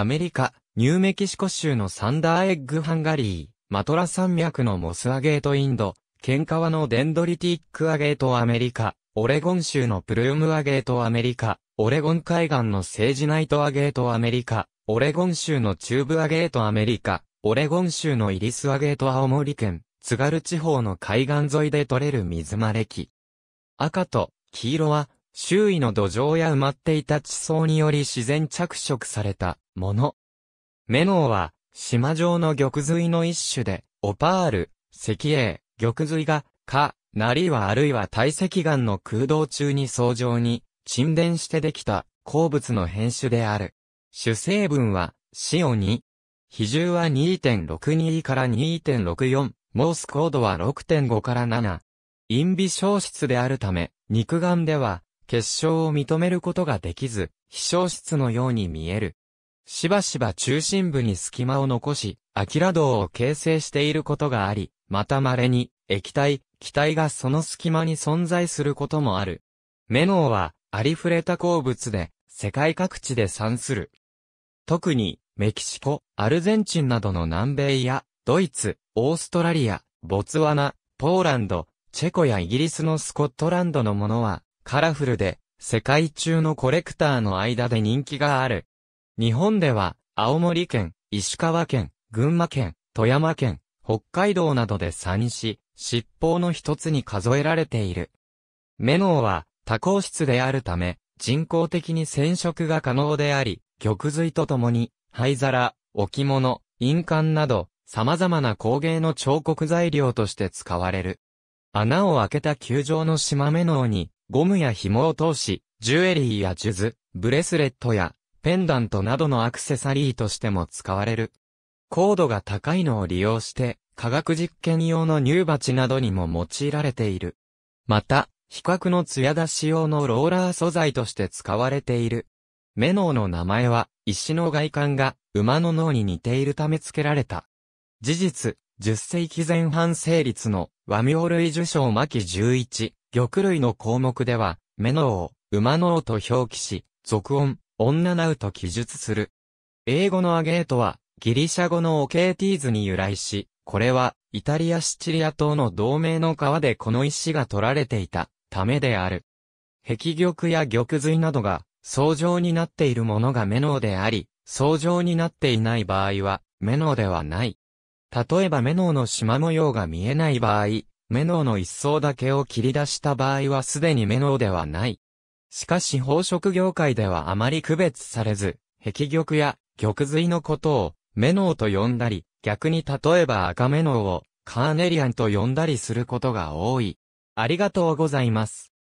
アメリカ、ニューメキシコ州のサンダーエッグハンガリー、マトラ山脈のモスアゲートインド、ケンカワのデンドリティックアゲートアメリカ、オレゴン州のプルームアゲートアメリカ、オレゴン海岸のセージナイトアゲートアメリカ、オレゴン州の中部アゲートアメリカ、オレゴン州のイリスアゲート青森県、津軽地方の海岸沿いで採れる水まれ木。赤と黄色は、周囲の土壌や埋まっていた地層により自然着色されたもの。メノーは、島上の玉髄の一種で、オパール、石英、玉髄が、か、なりはあるいは堆積岩の空洞中に相乗に、沈殿してできた鉱物の変種である。主成分は、塩2。比重は2.62から2.64、モース高度は6.5から7。陰微消失であるため、肉眼では、結晶を認めることができず、非消失のように見える。しばしば中心部に隙間を残し、アキラ道を形成していることがあり、また稀に液体、気体がその隙間に存在することもある。メノーはありふれた鉱物で世界各地で産する。特にメキシコ、アルゼンチンなどの南米やドイツ、オーストラリア、ボツワナ、ポーランド、チェコやイギリスのスコットランドのものはカラフルで世界中のコレクターの間で人気がある。日本では、青森県、石川県、群馬県、富山県、北海道などで産し、七宝の一つに数えられている。メノウは多孔質であるため、人工的に染色が可能であり、玉髄とともに、灰皿、置物、印鑑など、様々な工芸の彫刻材料として使われる。穴を開けた球状の島メノウに、ゴムや紐を通し、ジュエリーや数珠、ブレスレットやペンダントなどのアクセサリーとしても使われる。高度が高いのを利用して、科学実験用の乳鉢などにも用いられている。また、比較の艶出し用のローラー素材として使われている。メノウの名前は、石の外観が馬の脳に似ているため付けられた。事実、10世紀前半成立の和名類受賞巻11、玉類の項目では、メノウを馬脳と表記し、続音、女ナウと記述する。英語のアゲートは、ギリシャ語のオケーティーズに由来し、これは、イタリアシチリア島の同盟の川でこの石が取られていた、ためである。壁玉や玉髄などが、相乗になっているものがメノーであり、相乗になっていない場合は、メノーではない。例えばメノーの縞模様が見えない場合、メノーの一層だけを切り出した場合はすでにメノーではない。しかし宝飾業界ではあまり区別されず、壁玉や玉髄のことをメノウと呼んだり、逆に例えば赤メノウをカーネリアンと呼んだりすることが多い。ありがとうございます。